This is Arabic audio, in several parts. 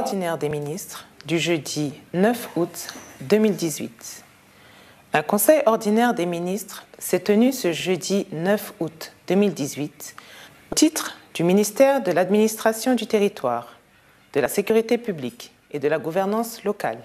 ordinaire des ministres du jeudi 9 août 2018. Un conseil ordinaire des ministres s'est tenu ce jeudi 9 août 2018 au titre du ministère de l'Administration du territoire, de la Sécurité publique et de la Gouvernance locale.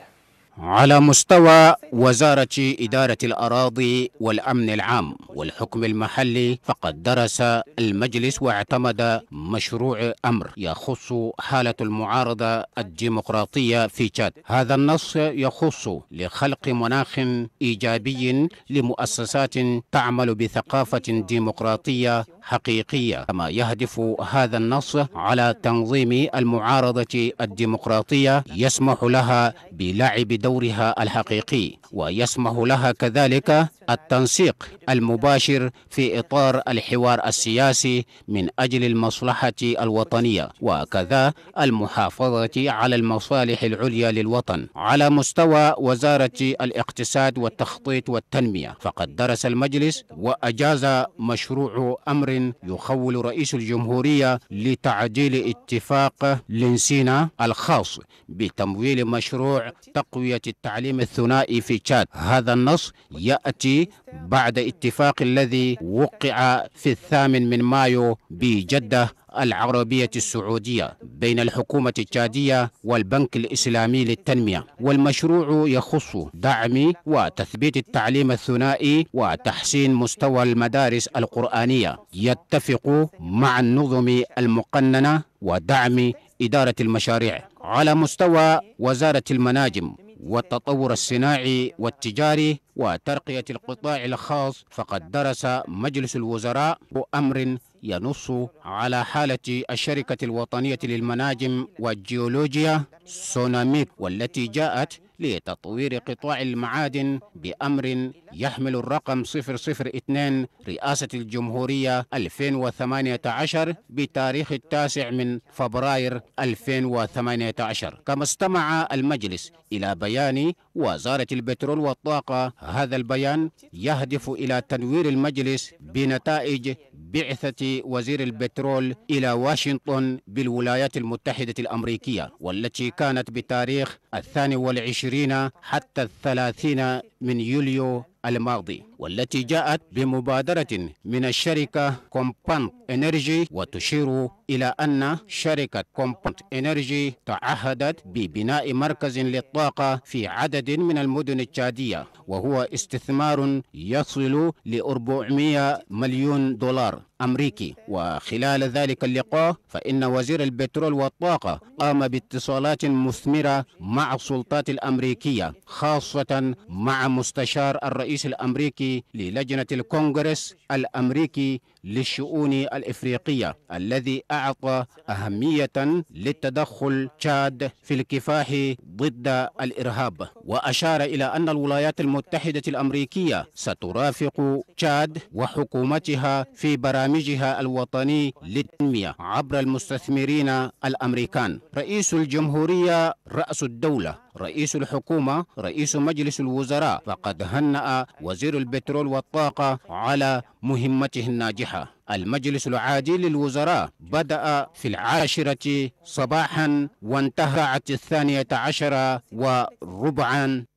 على مستوى وزارة إدارة الأراضي والأمن العام والحكم المحلي فقد درس المجلس واعتمد مشروع أمر يخص حالة المعارضة الديمقراطية في تشاد هذا النص يخص لخلق مناخ إيجابي لمؤسسات تعمل بثقافة ديمقراطية حقيقية كما يهدف هذا النص على تنظيم المعارضة الديمقراطية يسمح لها بلعب دورها الحقيقي ويسمح لها كذلك التنسيق المباشر في إطار الحوار السياسي من أجل المصلحة الوطنية وكذا المحافظة على المصالح العليا للوطن على مستوى وزارة الاقتصاد والتخطيط والتنمية فقد درس المجلس وأجاز مشروع أمر يخول رئيس الجمهورية لتعديل اتفاق لنسينا الخاص بتمويل مشروع تقوية التعليم الثنائي في تشاد هذا النص يأتي بعد اتفاق الذي وقع في الثامن من مايو بجدة العربية السعودية بين الحكومة التشادية والبنك الإسلامي للتنمية والمشروع يخص دعم وتثبيت التعليم الثنائي وتحسين مستوى المدارس القرآنية يتفق مع النظم المقننة ودعم إدارة المشاريع على مستوى وزارة المناجم والتطور الصناعي والتجاري وترقية القطاع الخاص فقد درس مجلس الوزراء أمر ينص على حالة الشركة الوطنية للمناجم والجيولوجيا سوناميك والتي جاءت لتطوير قطاع المعادن بأمر يحمل الرقم 002 رئاسة الجمهورية 2018 بتاريخ التاسع من فبراير 2018 كما استمع المجلس إلى بيان وزارة البترول والطاقة هذا البيان يهدف إلى تنوير المجلس بنتائج بعثة وزير البترول إلى واشنطن بالولايات المتحدة الأمريكية والتي كانت بتاريخ الثاني والعشرين حتى الثلاثين من يوليو الماضي والتي جاءت بمبادرة من الشركة كومبانت انرجي وتشير إلى أن شركة كومبانت انرجي تعهدت ببناء مركز للطاقة في عدد من المدن التشادية وهو استثمار يصل ل 400 مليون دولار أمريكي وخلال ذلك اللقاء فإن وزير البترول والطاقة قام باتصالات مثمرة مع السلطات الأمريكية خاصة مع مستشار الرئيس الأمريكي للجنة الكونغرس الأمريكي للشؤون الإفريقية الذي أعطى أهمية للتدخل تشاد في الكفاح ضد الإرهاب وأشار إلى أن الولايات المتحدة الأمريكية سترافق تشاد وحكومتها في برامجها الوطني للتنمية عبر المستثمرين الأمريكان رئيس الجمهورية رأس الدولة رئيس الحكومة رئيس مجلس الوزراء فقد هنأ وزير البترول والطاقة على مهمته الناجحة المجلس العادي للوزراء بدأ في العاشرة صباحا وانتهى الثانية عشرة وربعا